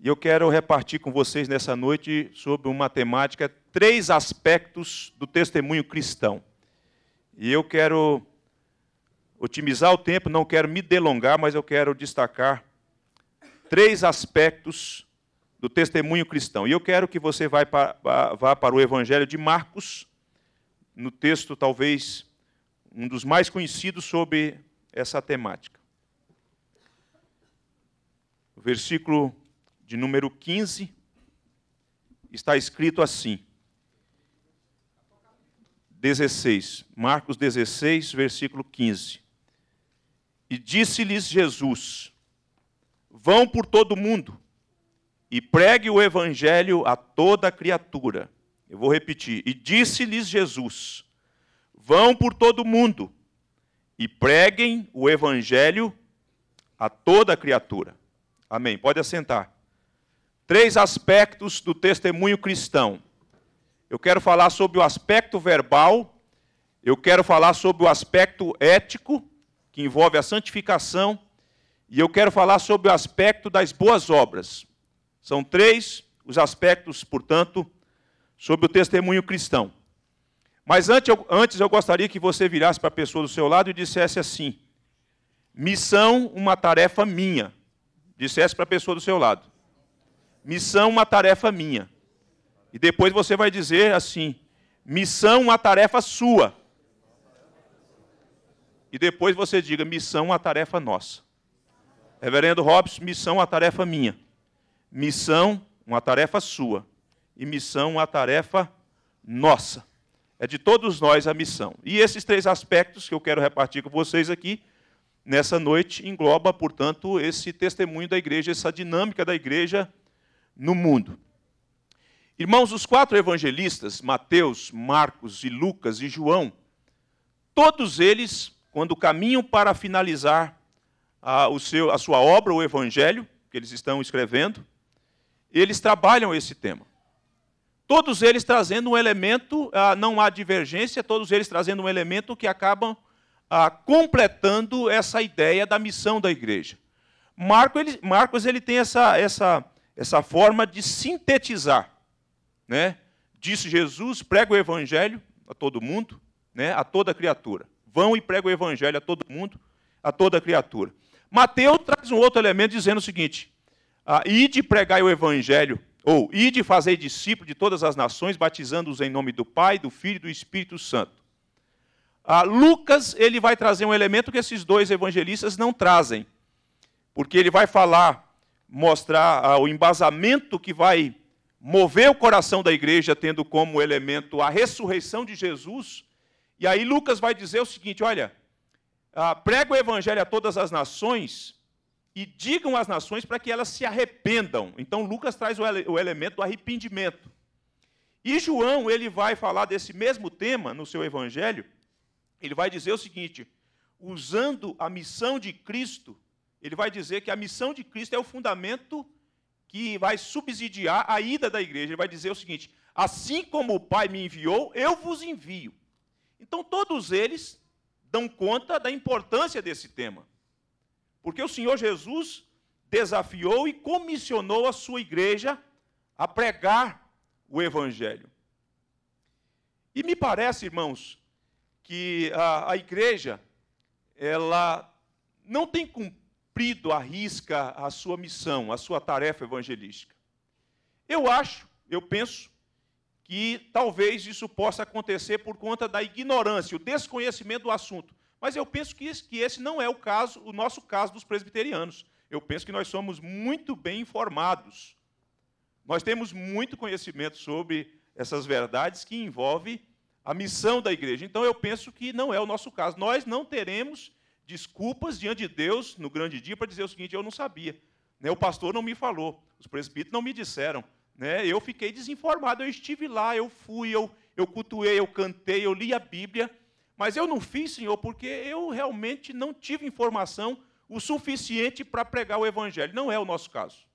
E eu quero repartir com vocês nessa noite sobre uma temática, três aspectos do testemunho cristão. E eu quero otimizar o tempo, não quero me delongar, mas eu quero destacar três aspectos do testemunho cristão. E eu quero que você vá para, vá para o Evangelho de Marcos, no texto talvez um dos mais conhecidos sobre essa temática. Versículo de número 15, está escrito assim. 16, Marcos 16, versículo 15. E disse-lhes Jesus: Vão por todo o mundo e pregue o evangelho a toda criatura. Eu vou repetir. E disse-lhes Jesus: Vão por todo o mundo e preguem o evangelho a toda criatura. Amém. Pode assentar três aspectos do testemunho cristão. Eu quero falar sobre o aspecto verbal, eu quero falar sobre o aspecto ético, que envolve a santificação, e eu quero falar sobre o aspecto das boas obras. São três os aspectos, portanto, sobre o testemunho cristão. Mas antes eu, antes eu gostaria que você virasse para a pessoa do seu lado e dissesse assim: missão, uma tarefa minha. Dissesse para a pessoa do seu lado missão, uma tarefa minha. E depois você vai dizer assim: missão, uma tarefa sua. E depois você diga: missão, uma tarefa nossa. Reverendo Robson, missão, uma tarefa minha. Missão, uma tarefa sua. E missão, uma tarefa nossa. É de todos nós a missão. E esses três aspectos que eu quero repartir com vocês aqui nessa noite engloba, portanto, esse testemunho da igreja, essa dinâmica da igreja no mundo. Irmãos, os quatro evangelistas, Mateus, Marcos e Lucas e João, todos eles, quando caminham para finalizar a, o seu, a sua obra, o evangelho, que eles estão escrevendo, eles trabalham esse tema. Todos eles trazendo um elemento, ah, não há divergência, todos eles trazendo um elemento que acabam ah, completando essa ideia da missão da igreja. Marcos ele, Marcos, ele tem essa, essa essa forma de sintetizar, né? Disse Jesus, prega o evangelho a todo mundo, né? A toda criatura. Vão e prega o evangelho a todo mundo, a toda criatura. Mateus traz um outro elemento dizendo o seguinte: ah, ide pregar o evangelho, ou ide fazer discípulo de todas as nações, batizando-os em nome do Pai, do Filho e do Espírito Santo. Ah, Lucas ele vai trazer um elemento que esses dois evangelistas não trazem, porque ele vai falar mostrar ah, o embasamento que vai mover o coração da igreja, tendo como elemento a ressurreição de Jesus. E aí Lucas vai dizer o seguinte: olha, ah, prega o evangelho a todas as nações e digam às nações para que elas se arrependam. Então Lucas traz o elemento do arrependimento. E João, ele vai falar desse mesmo tema no seu evangelho. Ele vai dizer o seguinte: usando a missão de Cristo ele vai dizer que a missão de Cristo é o fundamento que vai subsidiar a ida da igreja. Ele vai dizer o seguinte: assim como o Pai me enviou, eu vos envio. Então, todos eles dão conta da importância desse tema, porque o Senhor Jesus desafiou e comissionou a sua igreja a pregar o Evangelho. E me parece, irmãos, que a, a igreja ela não tem cumprido cumprido à risca a sua missão, a sua tarefa evangelística. Eu acho, eu penso, que talvez isso possa acontecer por conta da ignorância, o desconhecimento do assunto. Mas eu penso que esse, que esse não é o caso, o nosso caso dos presbiterianos. Eu penso que nós somos muito bem informados. Nós temos muito conhecimento sobre essas verdades que envolve a missão da igreja. Então eu penso que não é o nosso caso. Nós não teremos desculpas diante de Deus no grande dia para dizer o seguinte: eu não sabia. Né? O pastor não me falou, os presbíteros não me disseram. Né? Eu fiquei desinformado, eu estive lá, eu fui, eu, eu cultuei, eu cantei, eu li a Bíblia, mas eu não fiz, Senhor, porque eu realmente não tive informação o suficiente para pregar o Evangelho. Não é o nosso caso.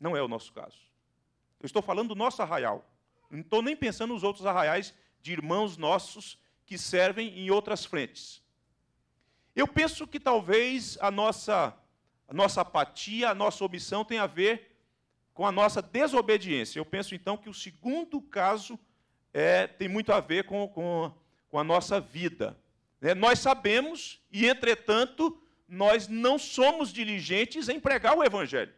Não é o nosso caso. Eu estou falando do nosso arraial. Não estou nem pensando nos outros arraiais de irmãos nossos que servem em outras frentes. Eu penso que talvez a nossa, a nossa apatia, a nossa omissão tenha a ver com a nossa desobediência. Eu penso então que o segundo caso é, tem muito a ver com, com, com a nossa vida. É, nós sabemos e, entretanto, nós não somos diligentes em pregar o Evangelho.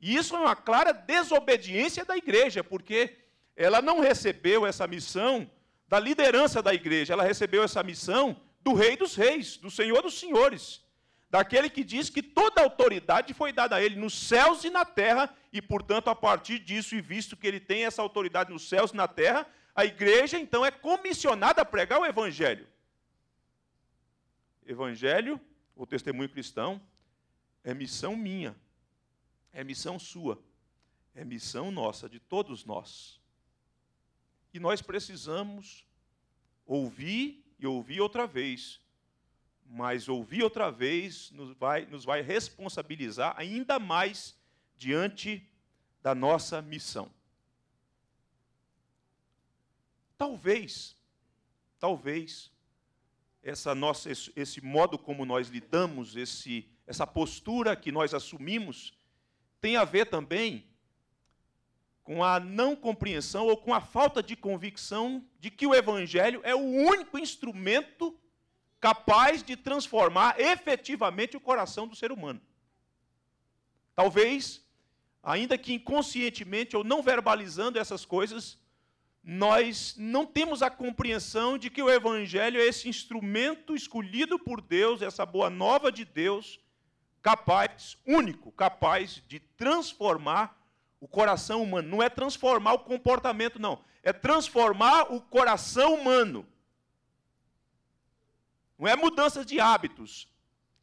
E isso é uma clara desobediência da igreja, porque ela não recebeu essa missão da liderança da igreja, ela recebeu essa missão do Rei dos Reis, do Senhor dos Senhores, daquele que diz que toda autoridade foi dada a ele nos céus e na terra, e portanto, a partir disso, e visto que ele tem essa autoridade nos céus e na terra, a igreja então é comissionada a pregar o Evangelho. Evangelho, o testemunho cristão, é missão minha, é missão sua, é missão nossa, de todos nós. E nós precisamos ouvir e ouvir outra vez. Mas ouvir outra vez nos vai, nos vai responsabilizar ainda mais diante da nossa missão. Talvez, talvez, essa nossa, esse, esse modo como nós lidamos, esse, essa postura que nós assumimos, tem a ver também com a não compreensão ou com a falta de convicção de que o Evangelho é o único instrumento capaz de transformar efetivamente o coração do ser humano. Talvez, ainda que inconscientemente ou não verbalizando essas coisas, nós não temos a compreensão de que o Evangelho é esse instrumento escolhido por Deus, essa boa nova de Deus, capaz, único, capaz de transformar o coração humano. Não é transformar o comportamento, não. É transformar o coração humano. Não é mudança de hábitos.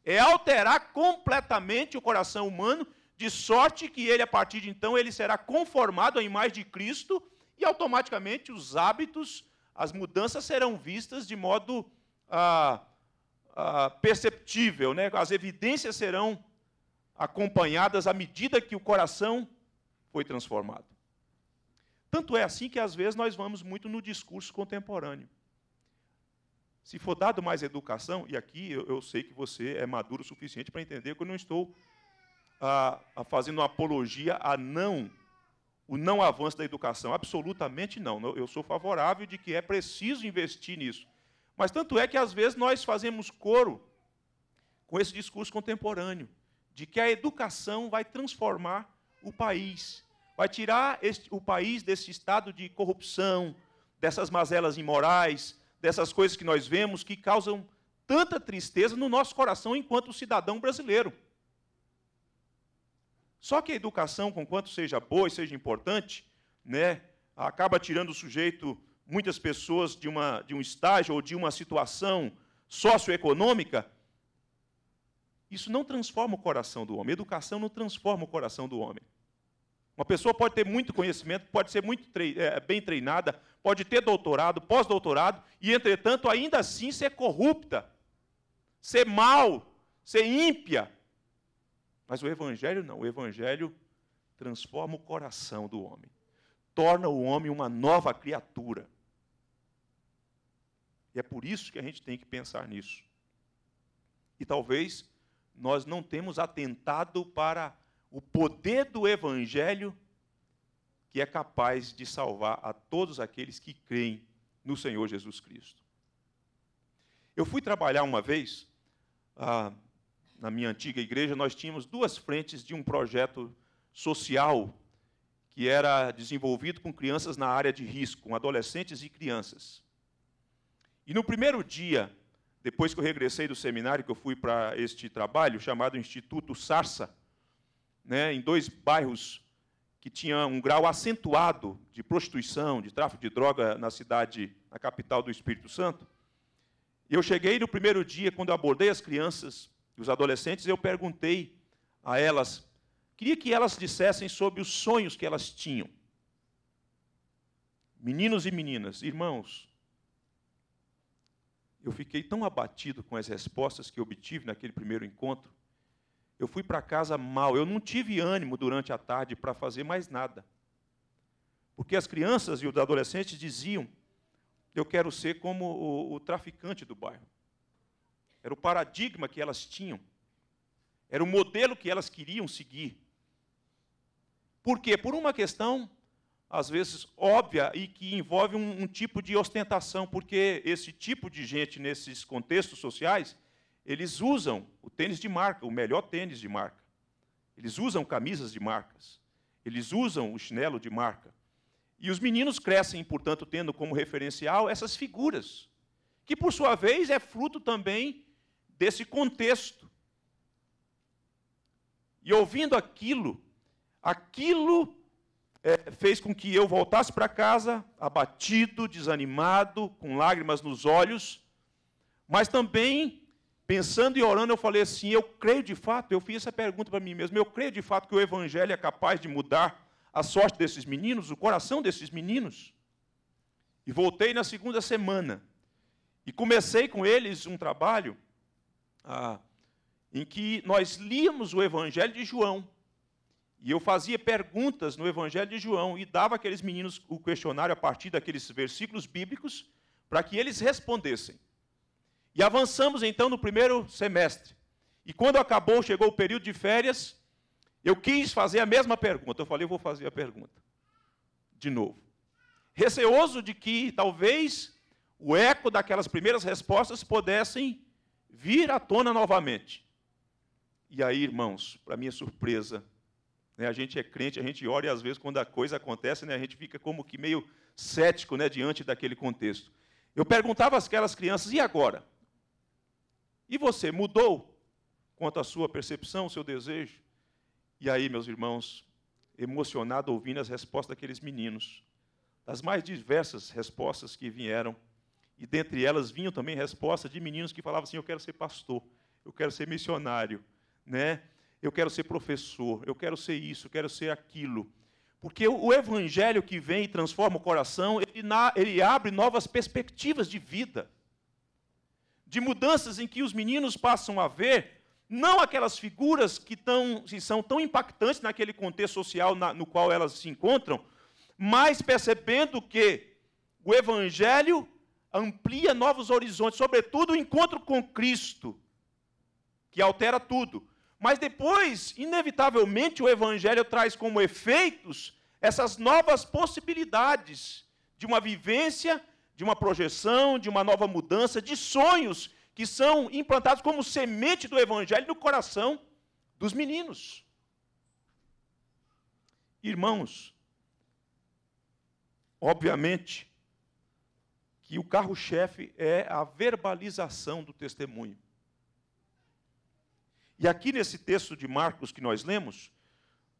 É alterar completamente o coração humano, de sorte que ele, a partir de então, ele será conformado à imagem de Cristo e automaticamente os hábitos, as mudanças serão vistas de modo ah, ah, perceptível. Né? As evidências serão acompanhadas à medida que o coração foi transformado. Tanto é assim que, às vezes, nós vamos muito no discurso contemporâneo. Se for dado mais educação, e aqui eu, eu sei que você é maduro o suficiente para entender que eu não estou a, ah, a ah, fazendo uma apologia a não o não avanço da educação. Absolutamente não. Eu sou favorável de que é preciso investir nisso. Mas tanto é que, às vezes, nós fazemos coro com esse discurso contemporâneo de que a educação vai transformar o país. Vai tirar este, o país desse estado de corrupção, dessas mazelas imorais, dessas coisas que nós vemos que causam tanta tristeza no nosso coração enquanto cidadão brasileiro. Só que a educação, conquanto seja boa e seja importante, né, acaba tirando o sujeito, muitas pessoas, de, uma, de um estágio ou de uma situação socioeconômica. Isso não transforma o coração do homem. educação não transforma o coração do homem. Uma pessoa pode ter muito conhecimento, pode ser muito é, bem treinada, pode ter doutorado, pós-doutorado, e, entretanto, ainda assim ser corrupta, ser mal, ser ímpia. Mas o Evangelho não. O Evangelho transforma o coração do homem, torna o homem uma nova criatura. E é por isso que a gente tem que pensar nisso. E talvez nós não temos atentado para o poder do Evangelho que é capaz de salvar a todos aqueles que creem no Senhor Jesus Cristo. Eu fui trabalhar uma vez, ah, na minha antiga igreja, nós tínhamos duas frentes de um projeto social que era desenvolvido com crianças na área de risco, com adolescentes e crianças. E no primeiro dia, depois que eu regressei do seminário, que eu fui para este trabalho, chamado Instituto Sarsa, né, em dois bairros que tinham um grau acentuado de prostituição, de tráfico de droga na cidade, na capital do Espírito Santo. Eu cheguei no primeiro dia, quando abordei as crianças e os adolescentes, eu perguntei a elas, queria que elas dissessem sobre os sonhos que elas tinham. Meninos e meninas, irmãos, eu fiquei tão abatido com as respostas que obtive naquele primeiro encontro, eu fui para casa mal, eu não tive ânimo durante a tarde para fazer mais nada. Porque as crianças e os adolescentes diziam: Eu quero ser como o, o traficante do bairro. Era o paradigma que elas tinham, era o modelo que elas queriam seguir. Por quê? Por uma questão, às vezes, óbvia e que envolve um, um tipo de ostentação, porque esse tipo de gente, nesses contextos sociais, eles usam o tênis de marca, o melhor tênis de marca. Eles usam camisas de marcas. Eles usam o chinelo de marca. E os meninos crescem, portanto, tendo como referencial essas figuras, que por sua vez é fruto também desse contexto. E ouvindo aquilo, aquilo é, fez com que eu voltasse para casa abatido, desanimado, com lágrimas nos olhos, mas também Pensando e orando, eu falei assim: eu creio de fato, eu fiz essa pergunta para mim mesmo, eu creio de fato que o Evangelho é capaz de mudar a sorte desses meninos, o coração desses meninos. E voltei na segunda semana e comecei com eles um trabalho ah, em que nós líamos o Evangelho de João. E eu fazia perguntas no Evangelho de João e dava aqueles meninos o questionário a partir daqueles versículos bíblicos para que eles respondessem. E avançamos então no primeiro semestre. E quando acabou, chegou o período de férias, eu quis fazer a mesma pergunta. Eu falei, eu vou fazer a pergunta de novo. Receoso de que talvez o eco daquelas primeiras respostas pudessem vir à tona novamente. E aí, irmãos, para minha surpresa, né, a gente é crente, a gente ora e às vezes quando a coisa acontece, né, a gente fica como que meio cético né, diante daquele contexto. Eu perguntava àsquelas crianças, e agora? E você mudou quanto à sua percepção, seu desejo? E aí, meus irmãos, emocionado ouvindo as respostas daqueles meninos, das mais diversas respostas que vieram, e dentre elas vinham também respostas de meninos que falavam assim: eu quero ser pastor, eu quero ser missionário, né? Eu quero ser professor, eu quero ser isso, eu quero ser aquilo. Porque o evangelho que vem e transforma o coração, ele, na, ele abre novas perspectivas de vida de mudanças em que os meninos passam a ver não aquelas figuras que, tão, que são tão impactantes naquele contexto social na, no qual elas se encontram, mas percebendo que o Evangelho amplia novos horizontes, sobretudo o encontro com Cristo, que altera tudo. Mas depois, inevitavelmente, o Evangelho traz como efeitos essas novas possibilidades de uma vivência de uma projeção, de uma nova mudança, de sonhos que são implantados como semente do Evangelho no coração dos meninos. Irmãos, obviamente que o carro-chefe é a verbalização do testemunho. E aqui nesse texto de Marcos que nós lemos,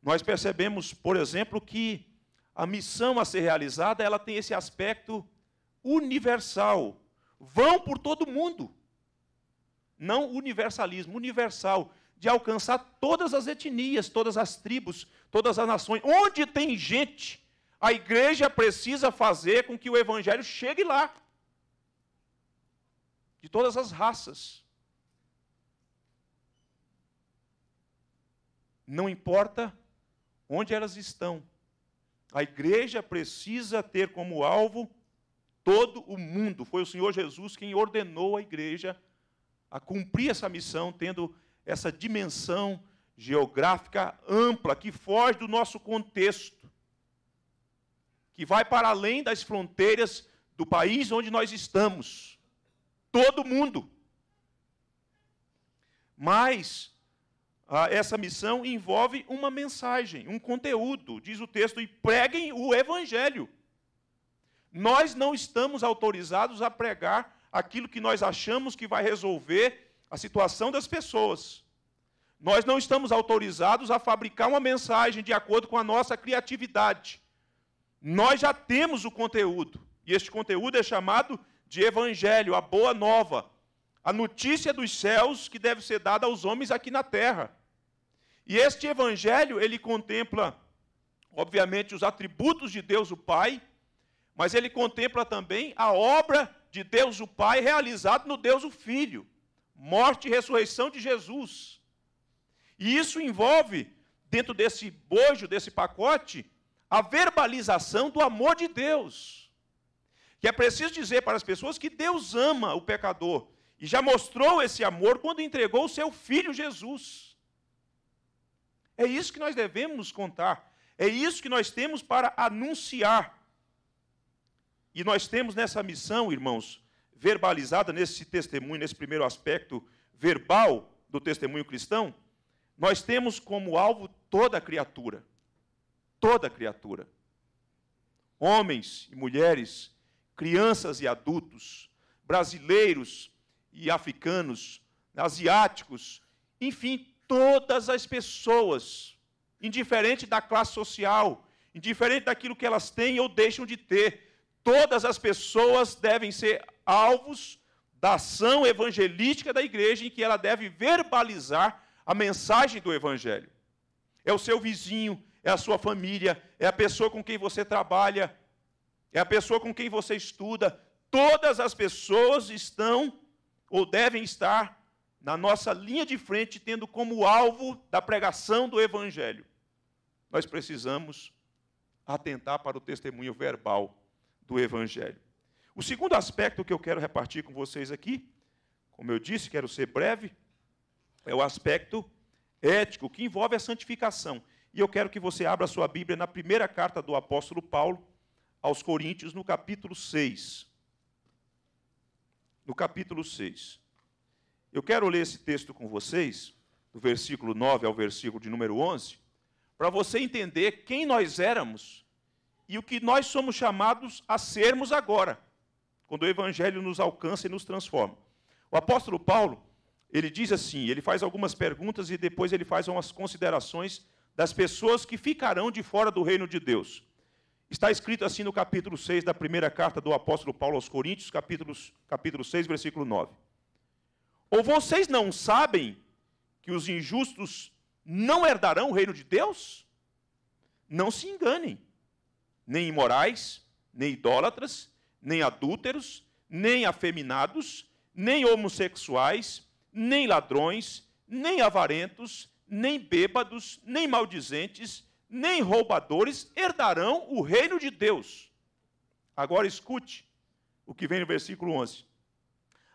nós percebemos, por exemplo, que a missão a ser realizada, ela tem esse aspecto universal. Vão por todo mundo. Não universalismo, universal, de alcançar todas as etnias, todas as tribos, todas as nações. Onde tem gente, a igreja precisa fazer com que o evangelho chegue lá. De todas as raças. Não importa onde elas estão. A igreja precisa ter como alvo todo o mundo. Foi o Senhor Jesus quem ordenou a igreja a cumprir essa missão, tendo essa dimensão geográfica ampla, que foge do nosso contexto, que vai para além das fronteiras do país onde nós estamos. Todo mundo. Mas ah, essa missão envolve uma mensagem, um conteúdo, diz o texto, e preguem o evangelho. Nós não estamos autorizados a pregar aquilo que nós achamos que vai resolver a situação das pessoas. Nós não estamos autorizados a fabricar uma mensagem de acordo com a nossa criatividade. Nós já temos o conteúdo, e este conteúdo é chamado de evangelho, a boa nova, a notícia dos céus que deve ser dada aos homens aqui na terra. E este evangelho, ele contempla obviamente os atributos de Deus o Pai, mas ele contempla também a obra de Deus o Pai realizada no Deus o Filho, morte e ressurreição de Jesus. E isso envolve, dentro desse bojo, desse pacote, a verbalização do amor de Deus. Que é preciso dizer para as pessoas que Deus ama o pecador e já mostrou esse amor quando entregou o seu filho Jesus. É isso que nós devemos contar, é isso que nós temos para anunciar e nós temos nessa missão, irmãos, verbalizada nesse testemunho, nesse primeiro aspecto verbal do testemunho cristão, nós temos como alvo toda criatura. Toda criatura. Homens e mulheres, crianças e adultos, brasileiros e africanos, asiáticos, enfim, todas as pessoas, indiferente da classe social, indiferente daquilo que elas têm ou deixam de ter, todas as pessoas devem ser alvos da ação evangelística da igreja, em que ela deve verbalizar a mensagem do evangelho. É o seu vizinho, é a sua família, é a pessoa com quem você trabalha, é a pessoa com quem você estuda. Todas as pessoas estão ou devem estar na nossa linha de frente, tendo como alvo da pregação do evangelho. Nós precisamos atentar para o testemunho verbal do Evangelho. O segundo aspecto que eu quero repartir com vocês aqui, como eu disse, quero ser breve, é o aspecto ético, que envolve a santificação. E eu quero que você abra a sua Bíblia na primeira carta do apóstolo Paulo aos Coríntios, no capítulo 6. No capítulo 6. Eu quero ler esse texto com vocês, do versículo 9 ao versículo de número 11, para você entender quem nós éramos e o que nós somos chamados a sermos agora, quando o Evangelho nos alcança e nos transforma. O apóstolo Paulo, ele diz assim: ele faz algumas perguntas e depois ele faz umas considerações das pessoas que ficarão de fora do reino de Deus. Está escrito assim no capítulo 6 da primeira carta do apóstolo Paulo aos Coríntios, capítulo, capítulo 6, versículo 9. Ou vocês não sabem que os injustos não herdarão o reino de Deus? Não se enganem nem imorais, nem idólatras, nem adúlteros, nem afeminados, nem homossexuais, nem ladrões, nem avarentos, nem bêbados, nem maldizentes, nem roubadores herdarão o reino de Deus. Agora escute o que vem no versículo 11.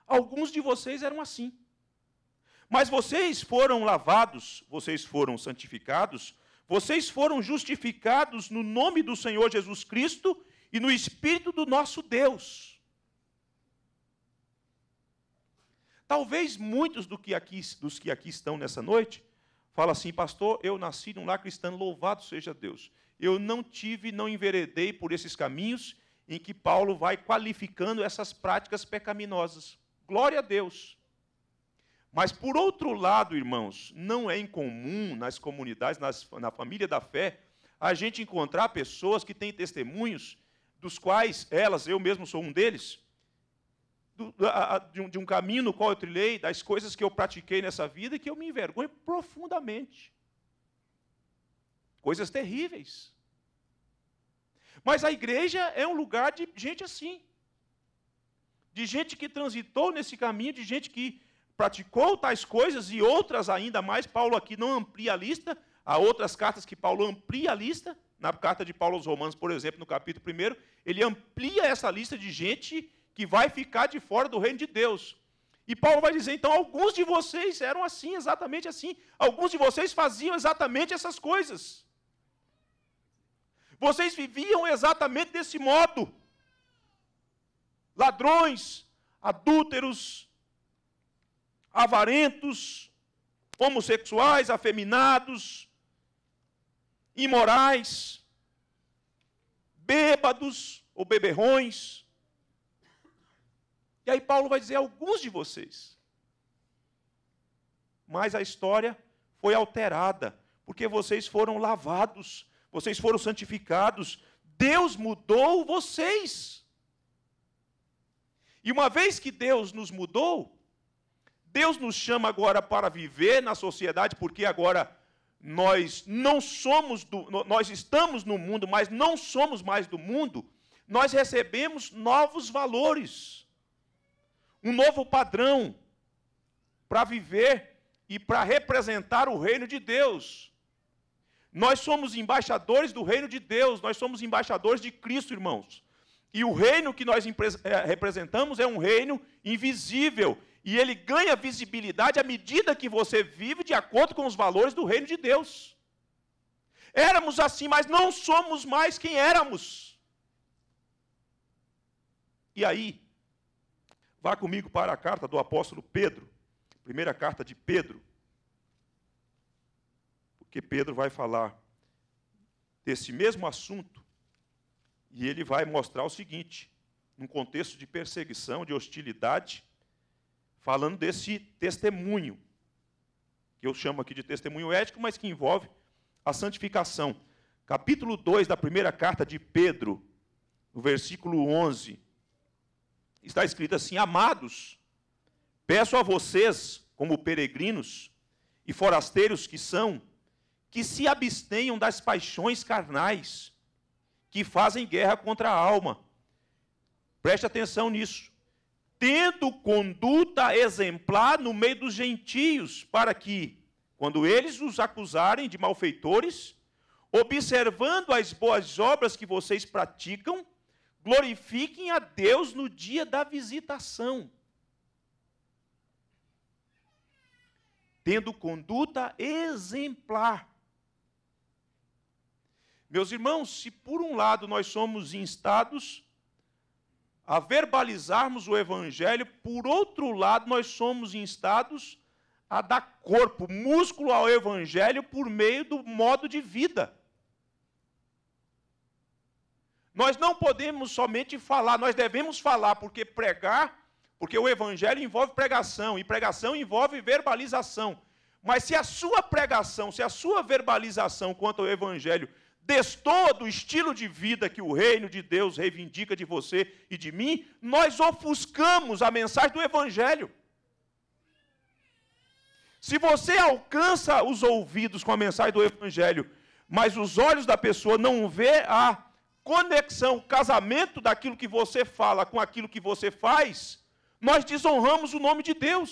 Alguns de vocês eram assim. Mas vocês foram lavados, vocês foram santificados, vocês foram justificados no nome do Senhor Jesus Cristo e no Espírito do nosso Deus. Talvez muitos do que aqui, dos que aqui estão nessa noite falem assim, pastor, eu nasci num lar cristão, louvado seja Deus. Eu não tive, não enveredei por esses caminhos em que Paulo vai qualificando essas práticas pecaminosas. Glória a Deus. Mas, por outro lado, irmãos, não é incomum nas comunidades, nas, na família da fé, a gente encontrar pessoas que têm testemunhos dos quais elas, eu mesmo sou um deles, do, a, de, um, de um caminho no qual eu trilhei, das coisas que eu pratiquei nessa vida e que eu me envergonho profundamente. Coisas terríveis. Mas a igreja é um lugar de gente assim. De gente que transitou nesse caminho, de gente que praticou tais coisas e outras ainda mais. Paulo aqui não amplia a lista. Há outras cartas que Paulo amplia a lista. Na carta de Paulo aos Romanos, por exemplo, no capítulo 1, ele amplia essa lista de gente que vai ficar de fora do reino de Deus. E Paulo vai dizer, então, alguns de vocês eram assim, exatamente assim. Alguns de vocês faziam exatamente essas coisas. Vocês viviam exatamente desse modo. Ladrões, adúlteros, avarentos, homossexuais, afeminados, imorais, bêbados ou beberrões. E aí Paulo vai dizer alguns de vocês. Mas a história foi alterada, porque vocês foram lavados, vocês foram santificados, Deus mudou vocês. E uma vez que Deus nos mudou, Deus nos chama agora para viver na sociedade, porque agora nós não somos do, nós estamos no mundo, mas não somos mais do mundo. Nós recebemos novos valores, um novo padrão para viver e para representar o reino de Deus. Nós somos embaixadores do reino de Deus, nós somos embaixadores de Cristo, irmãos. E o reino que nós eh, representamos é um reino invisível, e ele ganha visibilidade à medida que você vive de acordo com os valores do reino de Deus. Éramos assim, mas não somos mais quem éramos. E aí, vá comigo para a carta do apóstolo Pedro, primeira carta de Pedro, porque Pedro vai falar desse mesmo assunto e ele vai mostrar o seguinte: num contexto de perseguição, de hostilidade, falando desse testemunho, que eu chamo aqui de testemunho ético, mas que envolve a santificação. Capítulo 2 da primeira carta de Pedro, no versículo 11, está escrito assim: Amados, peço a vocês, como peregrinos e forasteiros que são, que se abstenham das paixões carnais que fazem guerra contra a alma. Preste atenção nisso tendo conduta exemplar no meio dos gentios, para que, quando eles os acusarem de malfeitores, observando as boas obras que vocês praticam, glorifiquem a Deus no dia da visitação. Tendo conduta exemplar. Meus irmãos, se por um lado nós somos instados a verbalizarmos o evangelho, por outro lado, nós somos instados a dar corpo, músculo ao evangelho por meio do modo de vida. Nós não podemos somente falar, nós devemos falar, porque pregar, porque o evangelho envolve pregação, e pregação envolve verbalização. Mas se a sua pregação, se a sua verbalização quanto ao evangelho destoa do estilo de vida que o reino de Deus reivindica de você e de mim, nós ofuscamos a mensagem do Evangelho. Se você alcança os ouvidos com a mensagem do Evangelho, mas os olhos da pessoa não vê a conexão, o casamento daquilo que você fala com aquilo que você faz, nós desonramos o nome de Deus.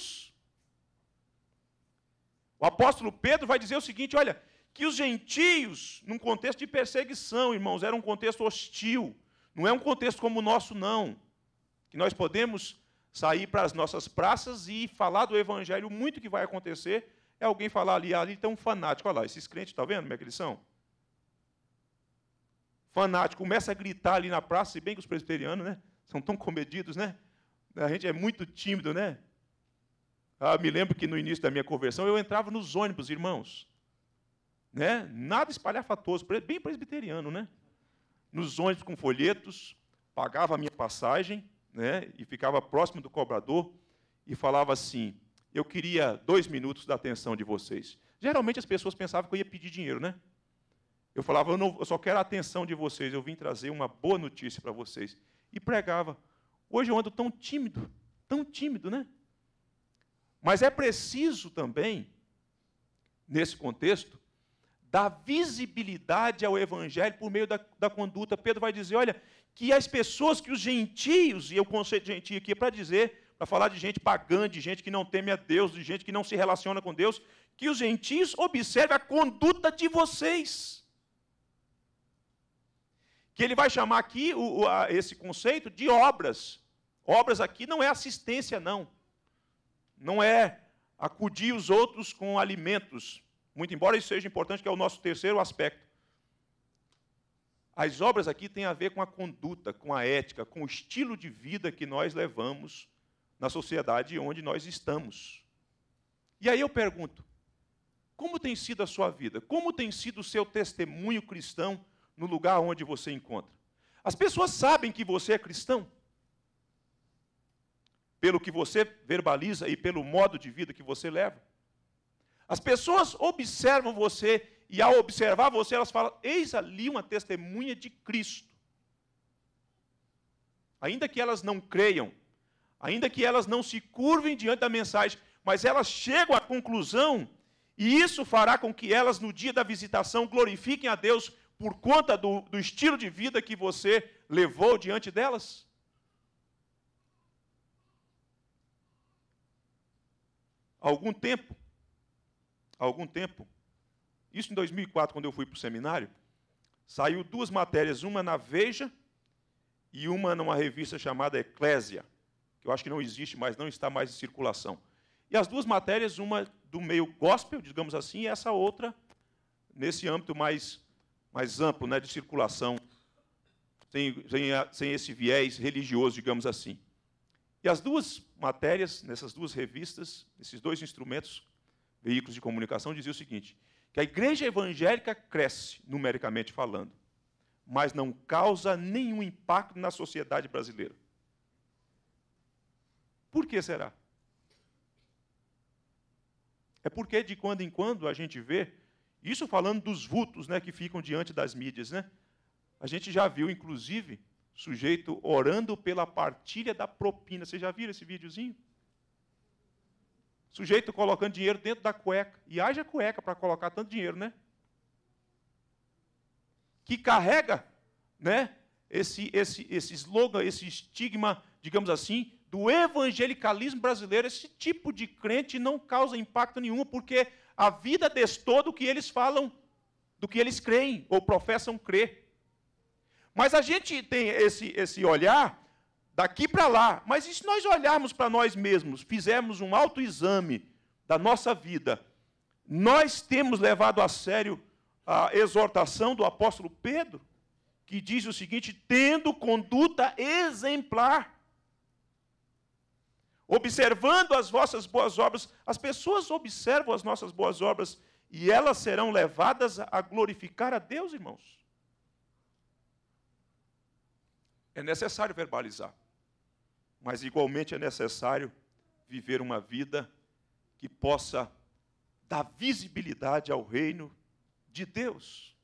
O apóstolo Pedro vai dizer o seguinte: olha, que os gentios, num contexto de perseguição, irmãos, era um contexto hostil, não é um contexto como o nosso, não, que nós podemos sair para as nossas praças e falar do evangelho, muito que vai acontecer é alguém falar ali, ali tem um fanático, olha lá, esses crentes, está vendo como é que eles são? Fanático, começa a gritar ali na praça, se bem que os presbiterianos, né, são tão comedidos, né, a gente é muito tímido, né? Ah, me lembro que no início da minha conversão eu entrava nos ônibus, irmãos né? nada espalhafatoso, bem presbiteriano, né? Nos ônibus com folhetos, pagava a minha passagem, né? E ficava próximo do cobrador e falava assim: Eu queria dois minutos da atenção de vocês. Geralmente as pessoas pensavam que eu ia pedir dinheiro, né? Eu falava: Eu, não, eu só quero a atenção de vocês, eu vim trazer uma boa notícia para vocês. E pregava. Hoje eu ando tão tímido, tão tímido, né? Mas é preciso também, nesse contexto, dá visibilidade ao Evangelho por meio da, da conduta. Pedro vai dizer: olha, que as pessoas, que os gentios, e eu conceito de gentio aqui é para dizer, para falar de gente pagã, de gente que não teme a Deus, de gente que não se relaciona com Deus, que os gentios observem a conduta de vocês. Que ele vai chamar aqui o, o, a, esse conceito de obras. Obras aqui não é assistência, não. Não é acudir os outros com alimentos. Muito embora isso seja importante, que é o nosso terceiro aspecto. As obras aqui têm a ver com a conduta, com a ética, com o estilo de vida que nós levamos na sociedade onde nós estamos. E aí eu pergunto: como tem sido a sua vida? Como tem sido o seu testemunho cristão no lugar onde você encontra? As pessoas sabem que você é cristão? Pelo que você verbaliza e pelo modo de vida que você leva? As pessoas observam você e, ao observar você, elas falam: Eis ali uma testemunha de Cristo. Ainda que elas não creiam, ainda que elas não se curvem diante da mensagem, mas elas chegam à conclusão, e isso fará com que elas, no dia da visitação, glorifiquem a Deus por conta do, do estilo de vida que você levou diante delas? algum tempo, há algum tempo, isso em 2004, quando eu fui para o seminário, saiu duas matérias, uma na Veja e uma numa revista chamada Eclésia, que eu acho que não existe mais, não está mais em circulação. E as duas matérias, uma do meio gospel, digamos assim, e essa outra nesse âmbito mais, mais amplo, né, de circulação, sem, sem, sem esse viés religioso, digamos assim. E as duas matérias, nessas duas revistas, esses dois instrumentos, veículos de comunicação dizia o seguinte: que a igreja evangélica cresce, numericamente falando, mas não causa nenhum impacto na sociedade brasileira. Por que será? É porque de quando em quando a gente vê, isso falando dos vultos né, que ficam diante das mídias, né? A gente já viu, inclusive, sujeito orando pela partilha da propina. Vocês já viram esse videozinho? Sujeito colocando dinheiro dentro da cueca. E haja cueca para colocar tanto dinheiro, né? Que carrega né, esse, esse, esse slogan, esse estigma, digamos assim, do evangelicalismo brasileiro. Esse tipo de crente não causa impacto nenhum, porque a vida destoa do que eles falam, do que eles creem ou professam crer. Mas a gente tem esse, esse olhar daqui para lá. Mas e se nós olharmos para nós mesmos, fizermos um autoexame da nossa vida, nós temos levado a sério a exortação do apóstolo Pedro, que diz o seguinte: tendo conduta exemplar, observando as vossas boas obras, as pessoas observam as nossas boas obras e elas serão levadas a glorificar a Deus, irmãos. É necessário verbalizar mas igualmente é necessário viver uma vida que possa dar visibilidade ao reino de Deus.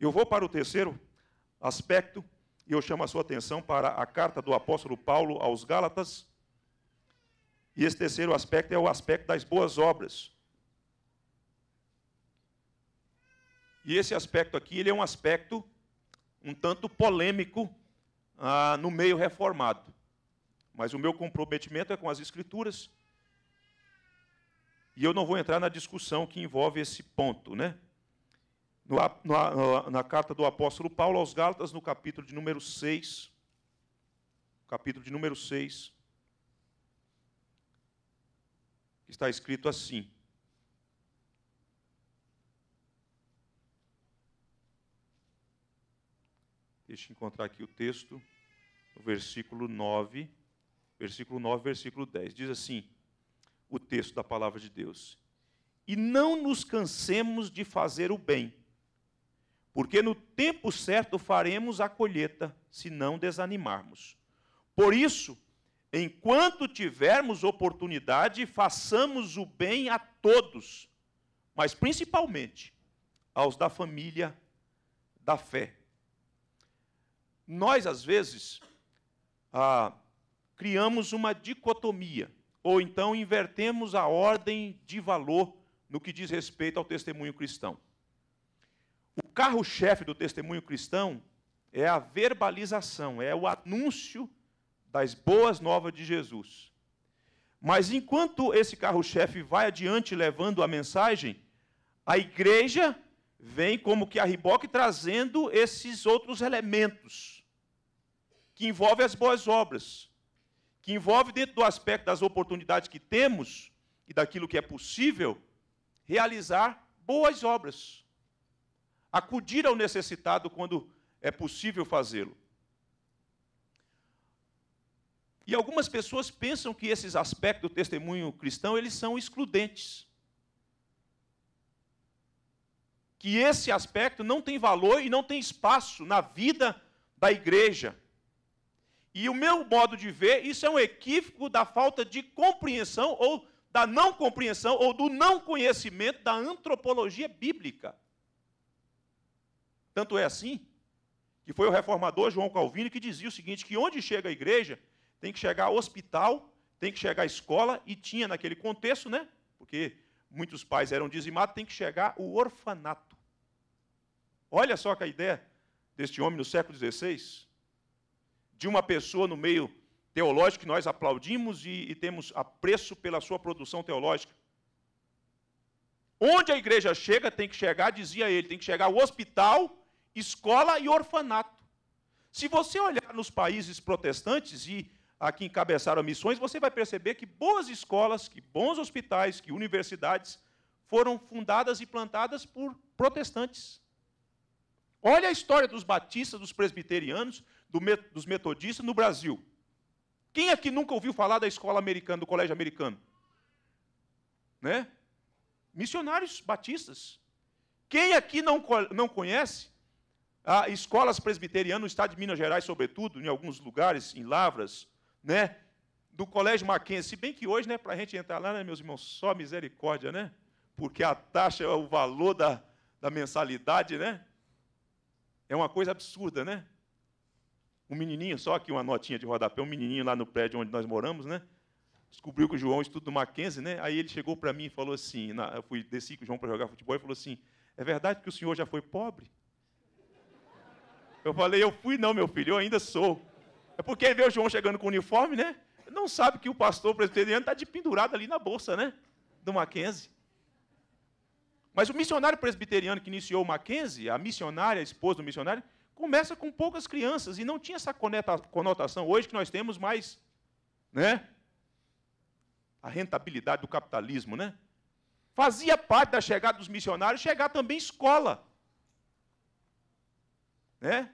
Eu vou para o terceiro aspecto e eu chamo a sua atenção para a carta do apóstolo Paulo aos Gálatas. E esse terceiro aspecto é o aspecto das boas obras. E esse aspecto aqui, ele é um aspecto um tanto polêmico ah, no meio reformado mas o meu comprometimento é com as Escrituras. E eu não vou entrar na discussão que envolve esse ponto. Né? No, na, na carta do apóstolo Paulo aos Gálatas, no capítulo de número 6, capítulo de número 6, está escrito assim. Deixa eu encontrar aqui o texto, o versículo 9 versículo 9, versículo 10. Diz assim o texto da palavra de Deus: E não nos cansemos de fazer o bem, porque no tempo certo faremos a colheita, se não desanimarmos. Por isso, enquanto tivermos oportunidade, façamos o bem a todos, mas principalmente aos da família da fé. Nós, às vezes, ah, criamos uma dicotomia, ou então invertemos a ordem de valor no que diz respeito ao testemunho cristão. O carro-chefe do testemunho cristão é a verbalização, é o anúncio das boas novas de Jesus. Mas enquanto esse carro-chefe vai adiante levando a mensagem, a igreja vem como que a riboque trazendo esses outros elementos que envolvem as boas obras que envolve, dentro do aspecto das oportunidades que temos e daquilo que é possível, realizar boas obras. Acudir ao necessitado quando é possível fazê-lo. E algumas pessoas pensam que esses aspectos do testemunho cristão, eles são excludentes. Que esse aspecto não tem valor e não tem espaço na vida da igreja. E o meu modo de ver, isso é um equívoco da falta de compreensão ou da não compreensão ou do não conhecimento da antropologia bíblica. Tanto é assim que foi o reformador João Calvino que dizia o seguinte: que onde chega a igreja, tem que chegar hospital, tem que chegar escola, e tinha naquele contexto, né? Porque muitos pais eram dizimados, tem que chegar o orfanato. Olha só que a ideia deste homem no século XVI de uma pessoa no meio teológico que nós aplaudimos e, e temos apreço pela sua produção teológica. Onde a igreja chega, tem que chegar, dizia ele, tem que chegar o hospital, escola e orfanato. Se você olhar nos países protestantes e aqui encabeçaram missões, você vai perceber que boas escolas, que bons hospitais, que universidades foram fundadas e plantadas por protestantes. Olha a história dos batistas, dos presbiterianos, do, dos metodistas no Brasil. Quem aqui nunca ouviu falar da escola americana, do colégio americano? Né? Missionários batistas. Quem aqui não, não conhece a escolas presbiterianas no estado de Minas Gerais, sobretudo, em alguns lugares, em Lavras, né? do Colégio Mackenzie, se bem que hoje, né, para a gente entrar lá, né, meus irmãos, só misericórdia, né? Porque a taxa, o valor da, da mensalidade, né? É uma coisa absurda, né? um menininho, só aqui uma notinha de rodapé, um menininho lá no prédio onde nós moramos, né? Descobriu que o João é estuda no Mackenzie, né? Aí ele chegou para mim e falou assim, na, eu fui desci com o João para jogar futebol e falou assim: "É verdade que o senhor já foi pobre?" Eu falei: "Eu fui não, meu filho, eu ainda sou." É porque vê o João chegando com o uniforme, né? Não sabe que o pastor presbiteriano está de pendurado ali na bolsa, né? Do Mackenzie. Mas o missionário presbiteriano que iniciou o Mackenzie, a missionária, a esposa do missionário, começa com poucas crianças e não tinha essa conotação hoje que nós temos mais, né? A rentabilidade do capitalismo, né? Fazia parte da chegada dos missionários chegar também escola. Né?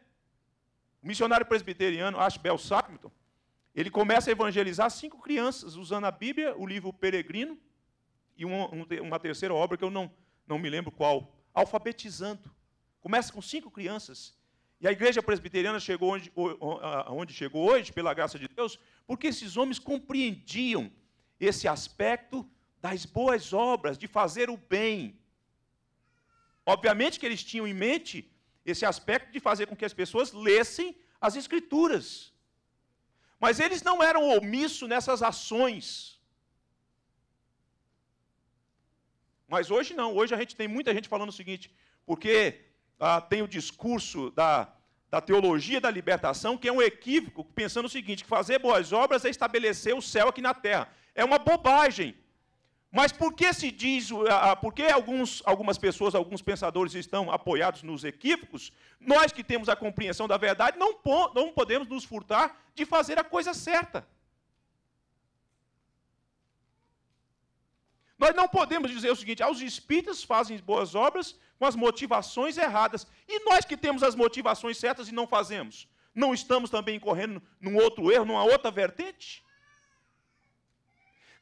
O missionário presbiteriano Ashbel Sackington, ele começa a evangelizar cinco crianças usando a Bíblia, o livro Peregrino e uma, uma terceira obra que eu não, não me lembro qual, alfabetizando. Começa com cinco crianças e a igreja presbiteriana chegou onde, onde chegou hoje, pela graça de Deus, porque esses homens compreendiam esse aspecto das boas obras, de fazer o bem. Obviamente que eles tinham em mente esse aspecto de fazer com que as pessoas lessem as Escrituras. Mas eles não eram omissos nessas ações. Mas hoje não, hoje a gente tem muita gente falando o seguinte, porque ah, tem o discurso da, da teologia da libertação, que é um equívoco, pensando o seguinte: que fazer boas obras é estabelecer o céu aqui na terra. É uma bobagem. Mas por que se diz, por que alguns, algumas pessoas, alguns pensadores estão apoiados nos equívocos? Nós que temos a compreensão da verdade, não, não podemos nos furtar de fazer a coisa certa. Nós não podemos dizer o seguinte: aos ah, os espíritas fazem boas obras com as motivações erradas. E nós que temos as motivações certas e não fazemos? Não estamos também correndo num outro erro, numa outra vertente?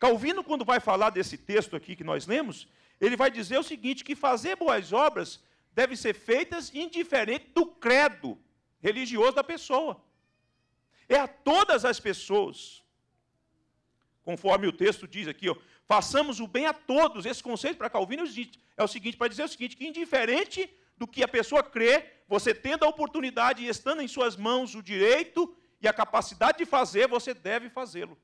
Calvino, quando vai falar desse texto aqui que nós lemos, ele vai dizer o seguinte: que fazer boas obras devem ser feitas indiferente do credo religioso da pessoa. É a todas as pessoas. Conforme o texto diz aqui, ó, Façamos o bem a todos. Esse conceito para Calvino é o seguinte, para dizer o seguinte, que indiferente do que a pessoa crê, você tendo a oportunidade e estando em suas mãos o direito e a capacidade de fazer, você deve fazê-lo.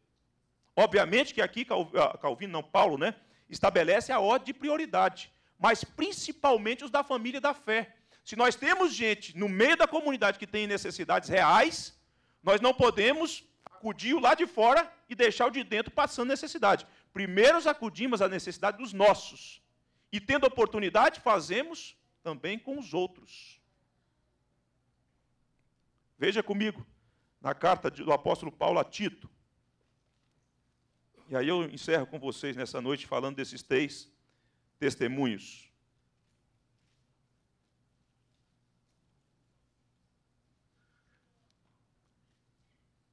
Obviamente que aqui ah, Calvino, não Paulo, né, estabelece a ordem de prioridade, mas principalmente os da família da fé. Se nós temos gente no meio da comunidade que tem necessidades reais, nós não podemos acudir o lá de fora e deixar o de dentro passando necessidade primeiro sacudimos a necessidade dos nossos, e tendo oportunidade, fazemos também com os outros. Veja comigo, na carta do apóstolo Paulo a Tito. E aí eu encerro com vocês nessa noite falando desses três testemunhos.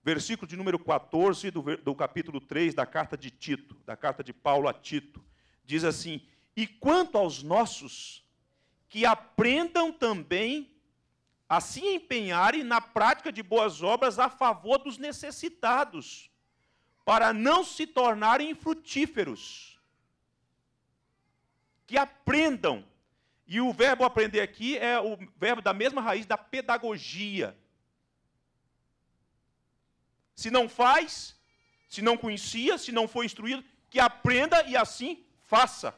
versículo de número 14 do, do capítulo 3 da carta de Tito, da carta de Paulo a Tito. Diz assim: E quanto aos nossos, que aprendam também a se empenharem na prática de boas obras a favor dos necessitados, para não se tornarem frutíferos. Que aprendam. E o verbo aprender aqui é o verbo da mesma raiz da pedagogia se não faz, se não conhecia, se não foi instruído, que aprenda e assim faça,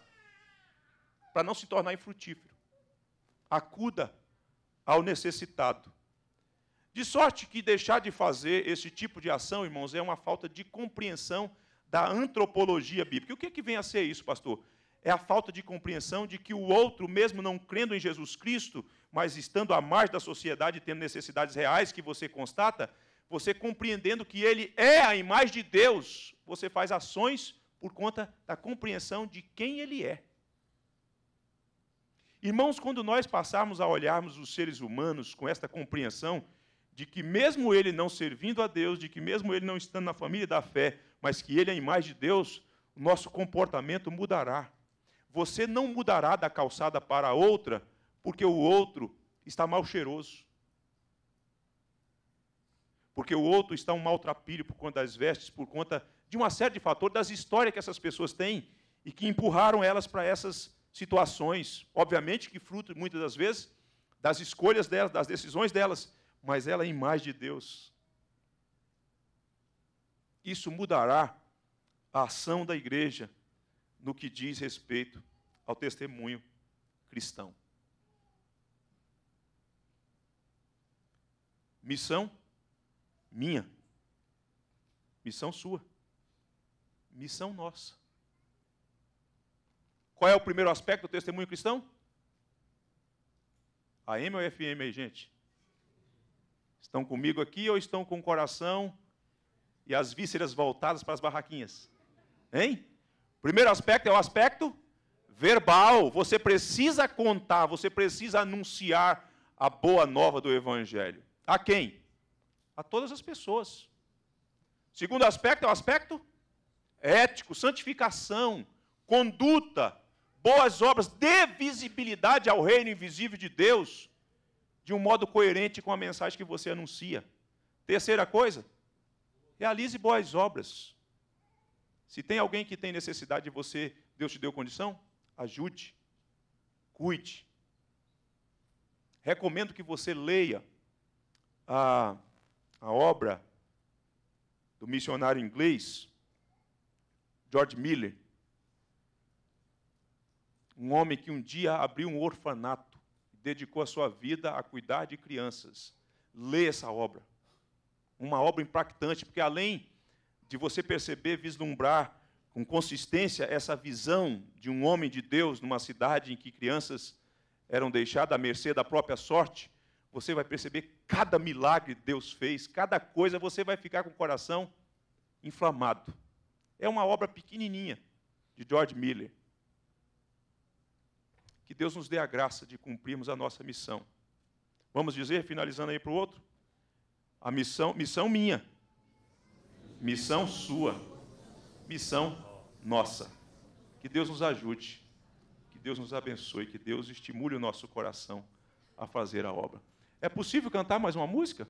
para não se tornar infrutífero. Acuda ao necessitado. De sorte que deixar de fazer esse tipo de ação, irmãos, é uma falta de compreensão da antropologia bíblica. o que, é que vem a ser isso, pastor? É a falta de compreensão de que o outro, mesmo não crendo em Jesus Cristo, mas estando à margem da sociedade, tendo necessidades reais que você constata, você compreendendo que ele é a imagem de Deus, você faz ações por conta da compreensão de quem ele é. Irmãos, quando nós passarmos a olharmos os seres humanos com esta compreensão de que mesmo ele não servindo a Deus, de que mesmo ele não estando na família da fé, mas que ele é a imagem de Deus, o nosso comportamento mudará. Você não mudará da calçada para a outra porque o outro está mal cheiroso porque o outro está um maltrapilho por conta das vestes, por conta de uma série de fatores, das histórias que essas pessoas têm e que empurraram elas para essas situações. Obviamente que fruto, muitas das vezes, das escolhas delas, das decisões delas, mas ela é imagem de Deus. Isso mudará a ação da igreja no que diz respeito ao testemunho cristão. Missão minha. Missão sua. Missão nossa. Qual é o primeiro aspecto do testemunho cristão? AM ou FM aí, gente? Estão comigo aqui ou estão com o coração e as vísceras voltadas para as barraquinhas? Hein? Primeiro aspecto é o aspecto verbal. Você precisa contar, você precisa anunciar a boa nova do Evangelho. A quem? a todas as pessoas. Segundo aspecto é o aspecto ético, santificação, conduta, boas obras, dê visibilidade ao reino invisível de Deus de um modo coerente com a mensagem que você anuncia. Terceira coisa, realize boas obras. Se tem alguém que tem necessidade de você, Deus te deu condição, ajude, cuide. Recomendo que você leia a a obra do missionário inglês George Miller, um homem que um dia abriu um orfanato e dedicou a sua vida a cuidar de crianças. Lê essa obra. Uma obra impactante, porque além de você perceber, vislumbrar com consistência essa visão de um homem de Deus numa cidade em que crianças eram deixadas à mercê da própria sorte, você vai perceber cada milagre que Deus fez, cada coisa, você vai ficar com o coração inflamado. É uma obra pequenininha de George Miller. Que Deus nos dê a graça de cumprirmos a nossa missão. Vamos dizer, finalizando aí para o outro, a missão, missão minha, missão sua, missão nossa. Que Deus nos ajude, que Deus nos abençoe, que Deus estimule o nosso coração a fazer a obra. É possível cantar mais uma música?